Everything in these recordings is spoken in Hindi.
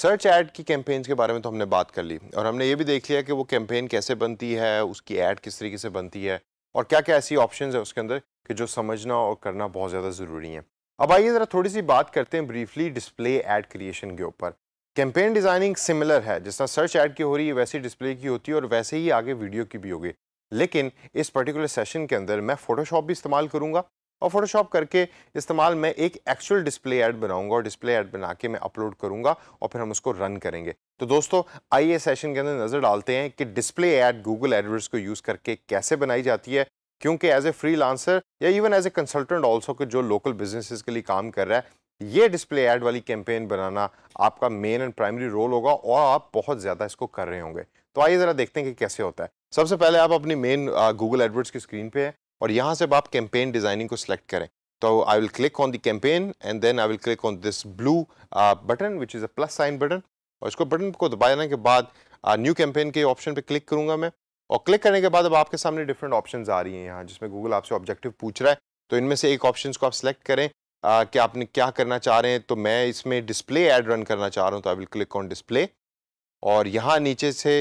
सर्च ऐड की कैंपेन्स के बारे में तो हमने बात कर ली और हमने ये भी देख लिया कि वो कैंपेन कैसे बनती है उसकी ऐड किस तरीके से बनती है और क्या क्या ऐसी ऑप्शन है उसके अंदर कि जो समझना और करना बहुत ज़्यादा ज़रूरी है अब आइए ज़रा थोड़ी सी बात करते हैं ब्रीफली डिस्प्ले एड क्रिएशन के ऊपर कैंपेन डिज़ाइनिंग सिमिलर है जिस तरह सर्च ऐड की हो रही है वैसे डिस्प्ले की होती है और वैसे ही आगे वीडियो की भी होगी लेकिन इस पर्टिकुलर सेशन के अंदर मैं फ़ोटोशॉप भी इस्तेमाल करूँगा और फोटोशॉप करके इस्तेमाल मैं एक एक्चुअल डिस्प्ले ऐड बनाऊंगा और डिस्प्ले ऐड बना के मैं अपलोड करूंगा और फिर हम उसको रन करेंगे तो दोस्तों आइए सेशन के अंदर नज़र डालते हैं कि डिस्प्ले ऐड गूगल एडवर्ड्स को यूज़ करके कैसे बनाई जाती है क्योंकि एज ए फ्री या even as a consultant also के जो लोकल बिजनेसिस के लिए काम कर रहा है ये डिस्प्ले ऐड वाली कैंपेन बनाना आपका मेन एंड प्राइमरी रोल होगा और आप बहुत ज़्यादा इसको कर रहे होंगे तो आइए ज़रा देखते हैं कि कैसे होता है सबसे पहले आप अपनी मेन गूगल एडवर्ड्स की स्क्रीन पे है और यहाँ से आप कैंपेन डिज़ाइनिंग को सिलेक्ट करें तो I will click on the campaign and then I will click on this blue button which is a plus sign button और इसको बटन को दबाने के बाद न्यू uh, कैंपेन के ऑप्शन पे क्लिक करूँगा मैं और क्लिक करने के बाद अब आपके सामने डिफरेंट ऑप्शन आ रही हैं यहाँ जिसमें गूगल आपसे ऑब्जेक्टिव पूछ रहा है तो इनमें से एक ऑप्शन को आप सिलेक्ट करें आ, uh, कि आपने क्या करना चाह रहे हैं तो मैं इसमें डिस्प्ले एड रन करना चाह रहा हूँ तो I will click on display और यहाँ नीचे से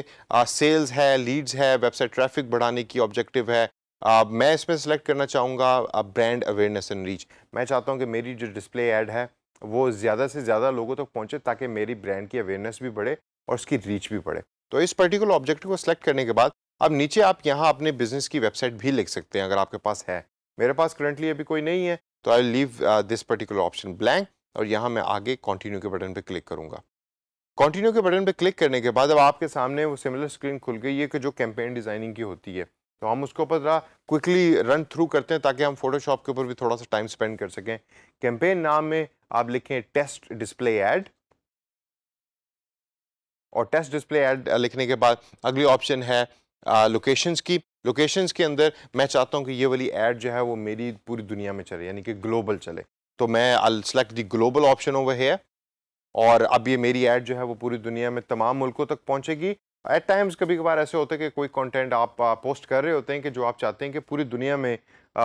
सेल्स uh, है लीड्स है वेबसाइट ट्रैफिक बढ़ाने की ऑब्जेक्टिव है Uh, मैं इसमें सेलेक्ट करना चाहूँगा ब्रांड अवेयरनेस एंड रीच मैं चाहता हूँ कि मेरी जो डिस्प्ले ऐड है वो ज़्यादा से ज़्यादा लोगों तक तो पहुँचे ताकि मेरी ब्रांड की अवेयरनेस भी बढ़े और उसकी रीच भी बढ़े तो इस पर्टिकुलर ऑब्जेक्ट को सिलेक्ट करने के बाद अब नीचे आप यहाँ अपने बिजनेस की वेबसाइट भी लिख सकते हैं अगर आपके पास है मेरे पास करंटली अभी कोई नहीं है तो I leave this particular option blank और यहाँ मैं आगे कॉन्टिन्यू के बटन पर क्लिक करूँगा कॉन्टिन्यू के बटन पर क्लिक करने के बाद अब आपके सामने वो सिमिलर स्क्रीन खुल गई है कि जो कैंपेन डिज़ाइनिंग की होती है तो हम उसके ऊपर ज़रा क्विकली रन थ्रू करते हैं ताकि हम फोटोशॉप के ऊपर भी थोड़ा सा टाइम स्पेंड कर सकें कैंपेन नाम में आप लिखें टेस्ट डिस्प्ले ऐड और टेस्ट डिस्प्ले एड लिखने के बाद अगली ऑप्शन है लोकेशंस की लोकेशंस के अंदर मैं चाहता हूँ कि ये वाली एड जो है वो मेरी पूरी दुनिया में चले यानी कि ग्लोबल चले तो मैं all select the global option over है और अब ये मेरी ऐड जो है वो पूरी दुनिया में तमाम मुल्कों तक पहुँचेगी एट टाइम्स कभी कभार ऐसे होते हैं कि कोई कंटेंट आप पोस्ट कर रहे होते हैं कि जो आप चाहते हैं कि पूरी दुनिया में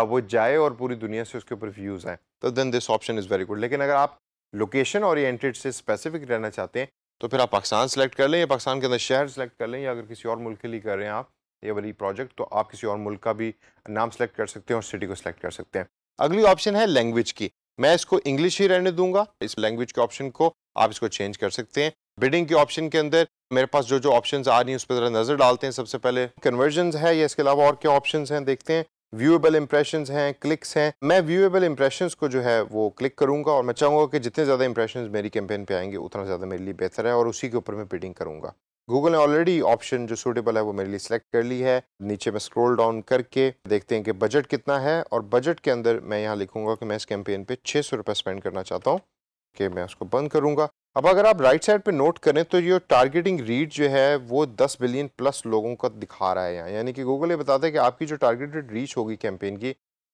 वो जाए और पूरी दुनिया से उसके ऊपर व्यूज़ आए तो then this option is very good लेकिन अगर आप लोकेशन ओरिएंटेड से स्पेसिफिक रहना चाहते हैं तो फिर आप पाकिस्तान सेलेक्ट कर लें या पाकिस्तान के अंदर शहर सेलेक्ट कर लें या अगर किसी और मुल्क के लिए कर रहे हैं आप ये वाली प्रोजेक्ट तो आप किसी और मुल्क का भी नाम सेलेक्ट कर सकते हैं और सिटी को सिलेक्ट कर सकते हैं अगली ऑप्शन है लैंग्वेज की मैं इसको इंग्लिश ही रहने दूंगा इस लैंग्वेज के ऑप्शन को आप इसको चेंज कर सकते हैं बिडिंग के ऑप्शन के अंदर मेरे पास जो जो ऑप्शन आ रही है उस पर ज़रा नज़र डालते हैं सबसे पहले कन्वर्जन है या इसके अलावा और क्या ऑप्शन हैं देखते हैं व्यूएबल इंप्रेशन हैं क्लिक्स हैं मैं व्यूएबल इंप्रेशन को जो है वो क्लिक करूंगा और मैं चाहूंगा कि जितने ज़्यादा इंप्रेशन मेरी कैंपेन पे आएंगे उतना ज़्यादा मेरे लिए बेहतर है और उसी के ऊपर मैं बिडिंग करूंगा गूगल ने ऑलरेडी ऑप्शन जो सूटेबल है वो मेरे लिए सिलेक्ट कर ली है नीचे मैं स्क्रॉल डाउन करके देखते हैं कि बजट कितना है और बजट के अंदर मैं यहाँ लिखूंगा कि मैं इस कैंपेन पे छः सौ रुपये स्पेंड करना चाहता हूँ कि मैं उसको बंद करूंगा अब अगर आप राइट साइड पे नोट करें तो ये टारगेटिंग रीड जो है वो 10 बिलियन प्लस लोगों का दिखा रहा है यहाँ यानी कि गूगल ये बताता है कि आपकी जो टारगेटेड रीच होगी कैंपेन की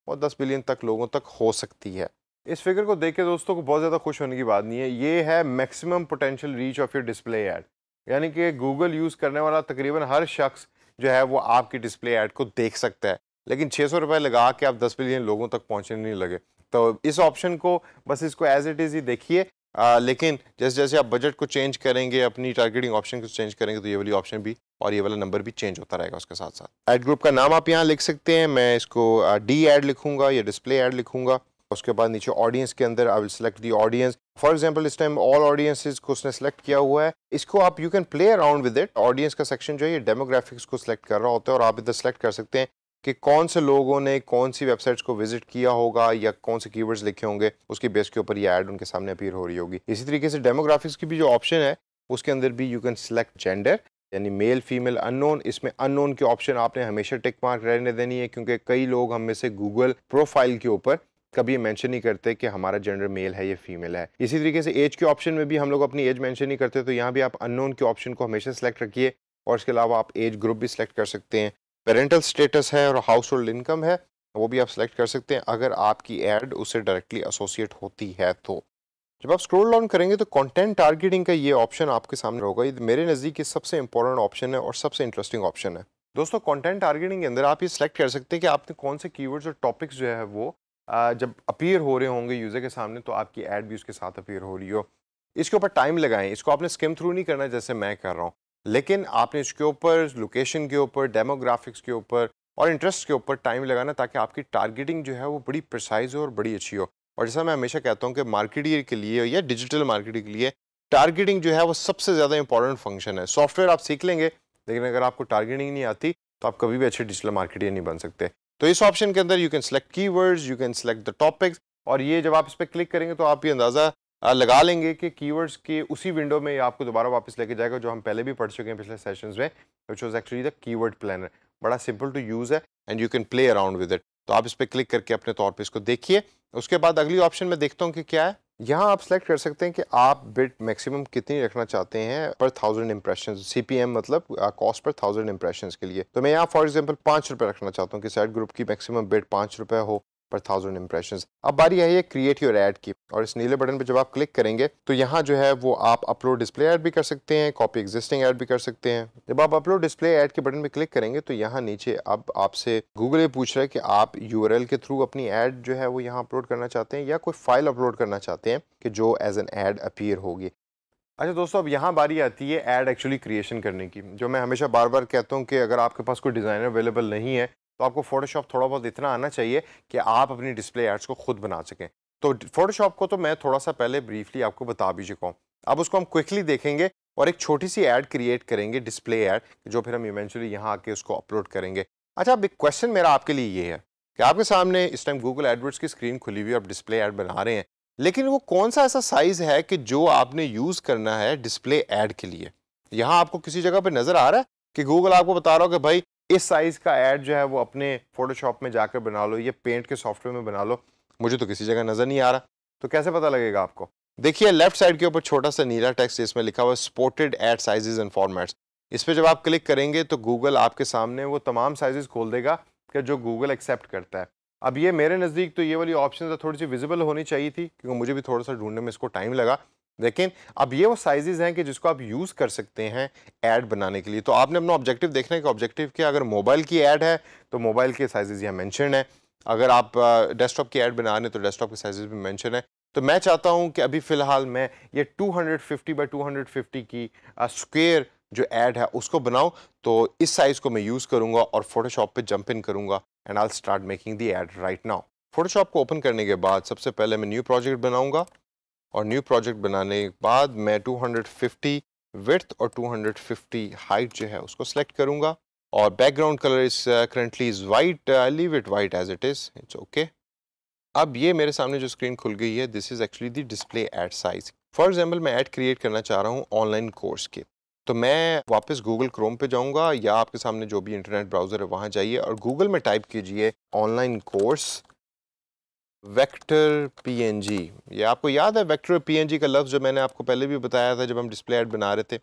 वो 10 बिलियन तक लोगों तक हो सकती है इस फिगर को देख के दोस्तों को बहुत ज़्यादा खुश होने की बात नहीं है ये है maximum potential reach of your display ad यानी कि गूगल यूज़ करने वाला तकरीबन हर शख्स जो है वो आपकी डिस्प्ले ऐड को देख सकता है लेकिन छः सौ रुपये लगा के आप दस बिलियन लोगों तक पहुँचने नहीं लगे तो इस ऑप्शन को बस इसको एज इट इज़ ही देखिए आ, लेकिन जैसे जैसे आप बजट को चेंज करेंगे अपनी टारगेटिंग ऑप्शन को चेंज करेंगे तो ये वाली ऑप्शन भी और ये वाला नंबर भी चेंज होता रहेगा उसके साथ साथ एड ग्रुप का नाम आप यहाँ लिख सकते हैं मैं इसको डी एड लिखूंगा या डिस्प्ले एड लिखूंगा उसके बाद नीचे ऑडियंस के अंदर I will select the audience for example इस टाइम ऑल ऑडियंस को उसने सेलेक्ट किया हुआ है इसको आप you can play around with it audience का सेक्शन जो है ये डेमोग्राफिक्स को सिलेक्ट कर रहा होता है और आप इधर सेलेक्ट कर सकते हैं कि कौन से लोगों ने कौन सी वेबसाइट्स को विजिट किया होगा या कौन से कीवर्ड्स लिखे होंगे उसके बेस के ऊपर ये ऐड उनके सामने अपीयर हो रही होगी इसी तरीके से डेमोग्राफिक्स की भी जो ऑप्शन है उसके अंदर भी यू कैन सिलेक्ट जेंडर यानी मेल फीमेल अननोन इसमें अननोन के ऑप्शन आपने हमेशा टिक मार्क रहने देनी है क्योंकि कई लोग हम में से गूगल प्रोफाइल के ऊपर कभी मेंशन नहीं करते कि हमारा जेंडर मेल है या फीमेल है इसी तरीके से एज के ऑप्शन में भी हम लोग अपनी एज मेंशन नहीं करते तो यहाँ भी आप अननोन के ऑप्शन को हमेशा सेलेक्ट रखिए और इसके अलावा आप एज ग्रुप भी सिलेक्ट कर सकते हैं पेरेंटल स्टेटस है और हाउस होल्ड इनकम है वो भी आप सेलेक्ट कर सकते हैं अगर आपकी एड उसे डायरेक्टली एसोसिएट होती है तो जब आप स्क्रोल डाउन करेंगे तो कॉन्टेंट टारगेटिंग का ये ऑप्शन आपके सामने होगा ये मेरे नज़दीक ये सबसे इंपॉर्टेंट ऑप्शन है और सबसे इंटरेस्टिंग ऑप्शन है दोस्तों कंटेंट टारगेटिंग के अंदर आप ये सिलेक्ट कर सकते हैं कि आपने कौन से कीवर्ड्स और टॉपिक्स जो है वो जब अपीयर हो रहे होंगे यूज़र के सामने तो आपकी एड भी उसके साथ अपीयर हो रही हो इसके ऊपर टाइम लगाएं इसको आपने स्किम थ्रू नहीं करना जैसे मैं कर रहा हूँ लेकिन आपने इसके ऊपर लोकेशन के ऊपर डेमोग्राफिक्स के ऊपर और इंटरेस्ट के ऊपर टाइम लगाना ताकि आपकी टारगेटिंग जो है वो बड़ी प्रिसाइज हो और बड़ी अच्छी हो और जैसा मैं हमेशा कहता हूँ कि मार्केटियर के लिए या डिजिटल मार्केटिंग के लिए टारगेटिंग जो है वो सबसे ज़्यादा इंपॉर्टेंट फंक्शन है सॉफ्टवेयर आप सीख लेंगे लेकिन अगर आपको टारगेटिंग नहीं आती तो आप कभी भी अच्छे डिजिटल मार्केटियर नहीं बन सकते तो इस ऑप्शन के अंदर you can select keywords you can select the topics और ये जब आप इस पर क्लिक करेंगे तो आप ये अंदाज़ा लगा लेंगे कि कीवर्ड्स के उसी विंडो में आपको दोबारा वापस लेके जाएगा जो हम पहले भी पढ़ चुके हैं पिछले सेशंस में which was actually the keyword planner बड़ा सिंपल टू यूज़ है and you can play around with it तो आप इस पर क्लिक करके अपने तौर पर इसको देखिए उसके बाद अगली ऑप्शन में देखता हूँ कि क्या है यहाँ आप सेलेक्ट कर सकते हैं कि आप बिट मैक्सिमम कितनी रखना चाहते हैं पर थाउजेंड इम्प्रेशन सी मतलब कॉस्ट पर थाउजेंड इम्प्रेशन के लिए तो मैं यहाँ फॉर एग्जांपल पाँच रुपये रखना चाहता हूँ कि साइड ग्रुप की मैक्सिमम बिट पाँच रुपये हो पर थाउजेंड इंप्रेशन अब बारी आई है क्रिएट योर एड की और इस नीले बटन पर जब आप क्लिक करेंगे तो यहाँ जो है वो आप अपलोड डिस्प्ले एड भी कर सकते हैं कॉपी एग्जिस्टिंग एड भी कर सकते हैं जब आप अपलोड डिस्प्ले एड के बटन पर क्लिक करेंगे तो यहाँ नीचे अब आपसे गूगल ये पूछ रहा है कि आप यू के थ्रू अपनी एड जो है वो यहाँ अपलोड करना चाहते हैं या कोई फाइल अपलोड करना चाहते हैं कि जो एज एन एड अपीयर होगी अच्छा दोस्तों अब यहाँ बारी आती है एड एक्चुअली क्रिएशन करने की जो मैं हमेशा बार बार कहता हूँ कि अगर आपके पास कोई डिज़ाइनर अवेलेबल नहीं है तो आपको फोटोशॉप थोड़ा बहुत इतना आना चाहिए कि आप अपनी डिस्प्ले एड्स को खुद बना सकें तो फोटोशॉप को तो मैं थोड़ा सा पहले ब्रीफली आपको बता भी चुका हूँ अब उसको हम क्विकली देखेंगे और एक छोटी सी ऐड क्रिएट करेंगे डिस्प्ले ऐड जो फिर हम इवेंचुअली यहाँ आके उसको अपलोड करेंगे अच्छा अब एक क्वेश्चन मेरा आपके लिए ये है कि आपके सामने इस टाइम गूगल एडवर्ड्स की स्क्रीन खुली हुई आप डिस्प्ले ऐड बना रहे हैं लेकिन वो कौन सा ऐसा साइज़ है कि जो आपने यूज़ करना है डिस्प्ले ऐड के लिए यहाँ आपको किसी जगह पर नज़र आ रहा है कि गूगल आपको बता रहा हो कि भाई इस साइज़ का एड जो है वो अपने फोटोशॉप में जाकर बना लो या पेंट के सॉफ्टवेयर में बना लो मुझे तो किसी जगह नज़र नहीं आ रहा तो कैसे पता लगेगा आपको देखिए लेफ्ट साइड के ऊपर छोटा सा नीला टेक्स्ट इसमें लिखा हुआ है supported ad sizes and formats इस पर जब आप क्लिक करेंगे तो गूगल आपके सामने वो तमाम साइजेस खोल देगा कि जो गूगल एक्सेप्ट करता है अब ये मेरे नज़दीक तो ये वाली ऑप्शन तो थोड़ी सी विजिबल होनी चाहिए थी क्योंकि मुझे भी थोड़ा सा ढूंढने में इसको टाइम लगा लेकिन अब ये वो साइजेज हैं कि जिसको आप यूज़ कर सकते हैं ऐड बनाने के लिए तो आपने अपना ऑब्जेक्टिव देखना है कि ऑब्जेक्टिव क्या अगर मोबाइल की ऐड है तो मोबाइल के साइजेज यहाँ मैंशन है अगर आप डेस्कटॉप की ऐड बना रहे हैं तो डेस्कटॉप के साइजेज भी मैंशन है तो मैं चाहता हूँ कि अभी फ़िलहाल मैं ये 250 हंड्रेड फिफ्टी की स्क्वेयर जो ऐड है उसको बनाऊँ तो इस साइज़ को मैं यूज़ करूँगा और फोटोशॉप पर जंप इन करूँगा and I start making the ad right now Photoshop को ओपन करने के बाद सबसे पहले मैं न्यू प्रोजेक्ट बनाऊँगा और न्यू प्रोजेक्ट बनाने के बाद मैं 250 हंड्रेड और 250 हाइट जो है उसको सेलेक्ट करूंगा और background colour is currently is white I leave it white as it is it's okay अब ये मेरे सामने जो स्क्रीन खुल गई है this is actually the display ad size for example मैं ऐड क्रिएट करना चाह रहा हूँ ऑनलाइन कोर्स के तो मैं वापस गूगल क्रोम पे जाऊंगा या आपके सामने जो भी इंटरनेट ब्राउज़र है वहां जाइए और गूगल में टाइप कीजिए ऑनलाइन कोर्स वेक्टर पीएनजी ये आपको याद है वेक्टर पीएनजी का लफ्ज़ जो मैंने आपको पहले भी बताया था जब हम डिस्प्ले एड बना रहे थे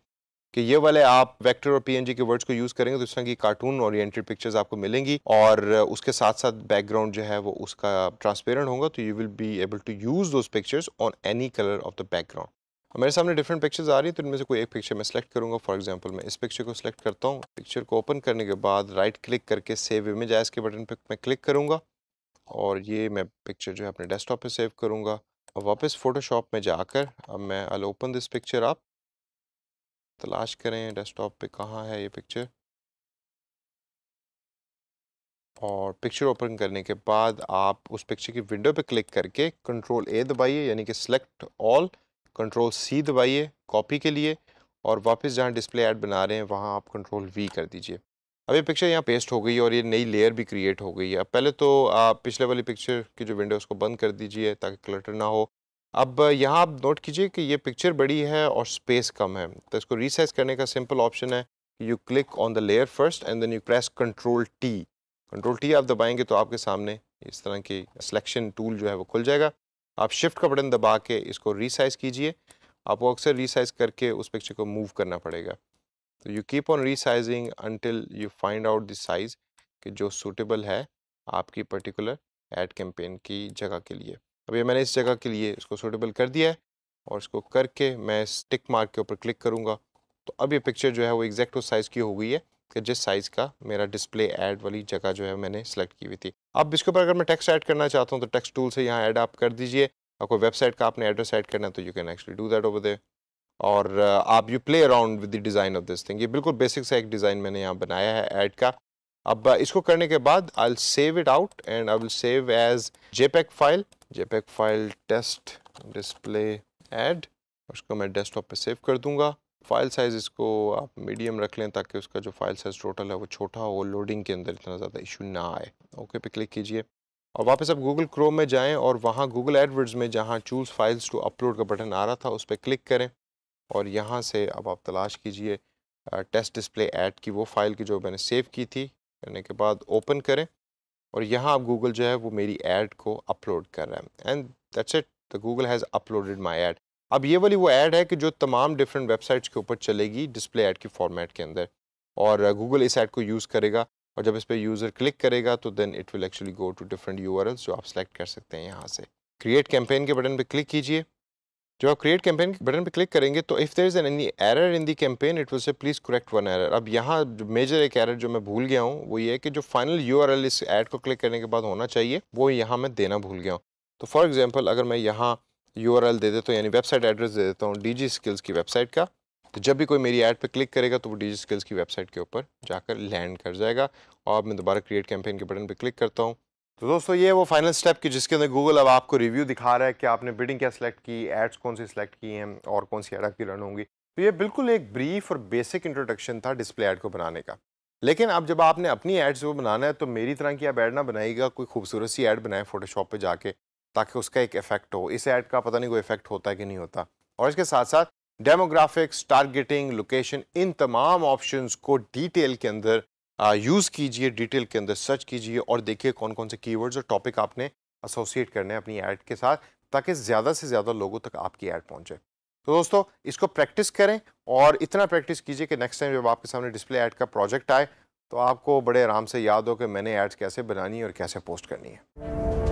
कि ये वाले आप वेक्टर और पीएनजी के वर्ड्स को यूज़ करेंगे तो इस तरह की कार्टून ओरिएंटेड पिक्चर्स आपको मिलेंगी और उसके साथ साथ बैकग्राउंड जो है वो उसका ट्रांसपेरेंट होगा तो you will be able to use those pictures on any colour of the background मेरे सामने डिफरेंट पिक्चर्स आ रही है तो इनमें से कोई एक पिक्चर मैं सेलेक्ट करूंगा फॉर एग्जांपल मैं इस पिक्चर को सिलेक्ट करता हूँ पिक्चर को ओपन करने के बाद राइट क्लिक करके सेव इमेज एज के बटन पर मैं क्लिक करूँगा और ये मैं पिक्चर जो है अपने डेस्कटॉप पे सेव करूँगा और वापस फ़ोटोशॉप में जाकर अब मैं अल ओपन दिस पिक्चर आप तलाश करें डेस्कटॉप पे कहाँ है ये पिक्चर और पिक्चर ओपन करने के बाद आप उस पिक्चर की विंडो पे क्लिक करके कंट्रोल ए दबाइए यानी कि सेलेक्ट ऑल कंट्रोल सी दबाइए कॉपी के लिए और वापस जहाँ डिस्प्ले ऐड बना रहे हैं वहाँ आप कंट्रोल वी कर दीजिए अब ये पिक्चर यहाँ पेस्ट हो गई और ये नई लेयर भी क्रिएट हो गई है अब पहले तो आप पिछले वाली पिक्चर की जो विंडो उसको बंद कर दीजिए ताकि क्लटर ना हो अब यहाँ आप नोट कीजिए कि ये पिक्चर बड़ी है और स्पेस कम है तो इसको रिसाइज करने का सिंपल ऑप्शन है you click on the layer first and then you press control T control T आप दबाएंगे तो आपके सामने इस तरह की सिलेक्शन टूल जो है वो खुल जाएगा आप शिफ्ट का बटन दबा के इसको रिसाइज कीजिए आपको अक्सर रिसाइज करके उस पिक्चर को मूव करना पड़ेगा तो you keep on resizing until you find out the size कि जो सूटेबल है आपकी पर्टिकुलर एड कैंपेन की जगह के लिए अभी मैंने इस जगह के लिए इसको सूटेबल कर दिया है और इसको करके मैं स्टिक मार्क के ऊपर क्लिक करूँगा तो अब ये पिक्चर जो है वो एग्जैक्ट उस साइज़ की हो गई है कि जिस साइज़ का मेरा डिस्प्ले ऐड वाली जगह जो है मैंने सेलेक्ट की हुई थी अब इसके ऊपर अगर मैं टेक्स्ट ऐड करना चाहता हूँ तो टेक्स्ट टूल से यहाँ ऐड आप कर दीजिए और कोई वेबसाइट का आपने एड्रेस ऐड करना है तो you can actually do that over there और आप you play around with the design of this thing ये बिल्कुल बेसिक सा एक डिज़ाइन मैंने यहाँ बनाया है ऐड का अब इसको करने के बाद I save it out and I will save as JPEG file JPEG file test display ad उसको मैं डेस्कटॉप पे सेव कर दूंगा फाइल साइज़ इसको आप मीडियम रख लें ताकि उसका जो फाइल साइज़ टोटल है वो छोटा हो लोडिंग के अंदर इतना ज़्यादा इशू ना आए ओके पे क्लिक कीजिए और वापस आप गूगल क्रोम में जाएं और वहाँ गूगल एडवर्ड्स में जहाँ चूज़ फाइल्स टू अपलोड का बटन आ रहा था उस पर क्लिक करें और यहाँ से अब आप तलाश कीजिए टेस्ट डिस्प्ले ऐड की वो फ़ाइल की जो मैंने सेव की थी करने के बाद ओपन करें और यहाँ आप गूगल जो है वो मेरी ऐड को अपलोड कर रहा है and that's it the Google has uploaded my ad अब ये वाली वो ऐड है कि जो तमाम डिफरेंट वेबसाइट्स के ऊपर चलेगी डिस्प्ले ऐड की फॉर्मेट के अंदर और गूगल इस ऐड को यूज़ करेगा और जब इस पर यूज़र क्लिक करेगा तो then it will actually go to different you जो आप सेलेक्ट कर सकते हैं यहाँ से क्रिएट कैंपेन के बटन पर क्लिक कीजिए जब आप क्रिएट कैंपेन के बटन पर क्लिक करेंगे तो if there is an any error in the campaign it will say please correct one error अब यहाँ मेजर एक एरर जो मैं भूल गया हूँ वो ये है कि जो फाइनल यू इस एड को क्लिक करने के बाद होना चाहिए वो यहाँ मैं देना भूल गया हूँ तो फॉर एग्जाम्पल अगर मैं यहाँ यू दे देता हूँ यानी वेबसाइट एड्रेस दे देता हूँ डी स्किल्स की वेबसाइट का तो जब भी कोई मेरी ऐड पर क्लिक करेगा तो वो डी स्किल्स की वेबसाइट के ऊपर जाकर लैंड कर जाएगा और मैं दोबारा क्रिएट कैंपेन के बटन पर क्लिक करता हूँ तो दोस्तों ये वो फाइनल स्टेप कि जिसके अंदर गूगल अब आपको रिव्यू दिखा रहा है कि आपने बिडिंग क्या सिलेक्ट की एड्स कौन सी सिलेक्ट की हैं और कौन सी एड आपकी रन होंगी तो ये बिल्कुल एक ब्रीफ और बेसिक इंट्रोडक्शन था डिस्प्ले एड को बनाने का लेकिन अब जब आपने अपनी एड्स वो बनाना है तो मेरी तरह की आप एड ना बनाएगा कोई खूबसूरत सी एड बनाए फोटोशॉप पर जाके ताकि उसका एक इफेक्ट हो इस ऐड का पता नहीं कोई इफेक्ट होता है कि नहीं होता और इसके साथ साथ डेमोग्राफिक्स टारगेटिंग लोकेशन इन तमाम ऑप्शन को डिटेल के अंदर यूज़ कीजिए डिटेल के अंदर सर्च कीजिए और देखिए कौन कौन से कीवर्ड्स और टॉपिक आपने एसोसिएट करने हैं अपनी ऐड के साथ ताकि ज़्यादा से ज़्यादा लोगों तक आपकी ऐड पहुँचे तो दोस्तों इसको प्रैक्टिस करें और इतना प्रैक्टिस कीजिए कि नेक्स्ट टाइम जब आपके सामने डिस्प्ले ऐड का प्रोजेक्ट आए तो आपको बड़े आराम से याद हो कि मैंने ऐड्स कैसे बनानी है और कैसे पोस्ट करनी है